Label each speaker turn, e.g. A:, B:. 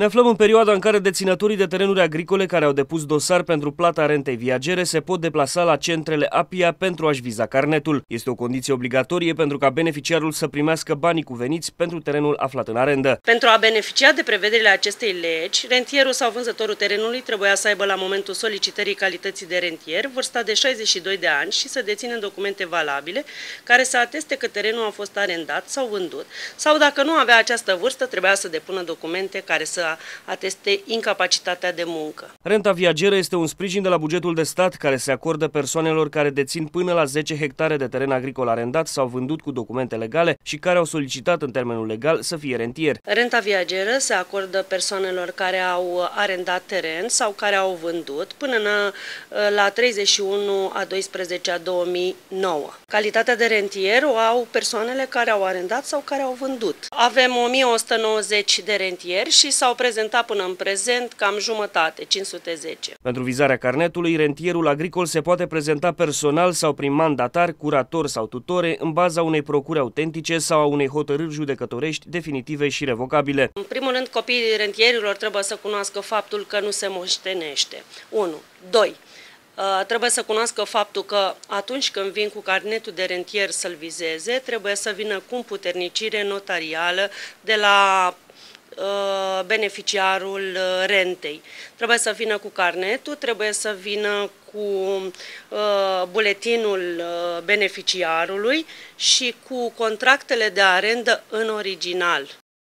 A: Ne aflăm în perioada în care deținătorii de terenuri agricole care au depus dosar pentru plata rentei viagere se pot deplasa la centrele APIA pentru a-și viza carnetul. Este o condiție obligatorie pentru ca beneficiarul să primească banii cuveniți pentru terenul aflat în arendă.
B: Pentru a beneficia de prevederile acestei legi, rentierul sau vânzătorul terenului trebuia să aibă la momentul solicitării calității de rentier vârsta de 62 de ani și să dețină documente valabile care să ateste că terenul a fost arendat sau vândut, sau dacă nu avea această vârstă, trebuia să depună documente care să a ateste incapacitatea de muncă.
A: Renta viageră este un sprijin de la bugetul de stat care se acordă persoanelor care dețin până la 10 hectare de teren agricol arendat sau vândut cu documente legale și care au solicitat în termenul legal să fie rentier.
B: Renta viageră se acordă persoanelor care au arendat teren sau care au vândut până ă, la 31 a 12 a 2009. Calitatea de rentier o au persoanele care au arendat sau care au vândut. Avem 1190 de rentieri și s-au prezentat până în prezent cam jumătate, 510.
A: Pentru vizarea carnetului, rentierul agricol se poate prezenta personal sau prin mandatar, curator sau tutore în baza unei procuri autentice sau a unei hotărâri judecătorești definitive și revocabile. În
B: primul rând, copiii rentierilor trebuie să cunoască faptul că nu se moștenește. 1. 2. Uh, trebuie să cunoască faptul că atunci când vin cu carnetul de rentier să-l vizeze, trebuie să vină cu puternicire notarială de la Uh, beneficiarul uh, rentei. Trebuie să vină cu carnetul, trebuie să vină cu uh, buletinul beneficiarului și cu contractele de arendă în original.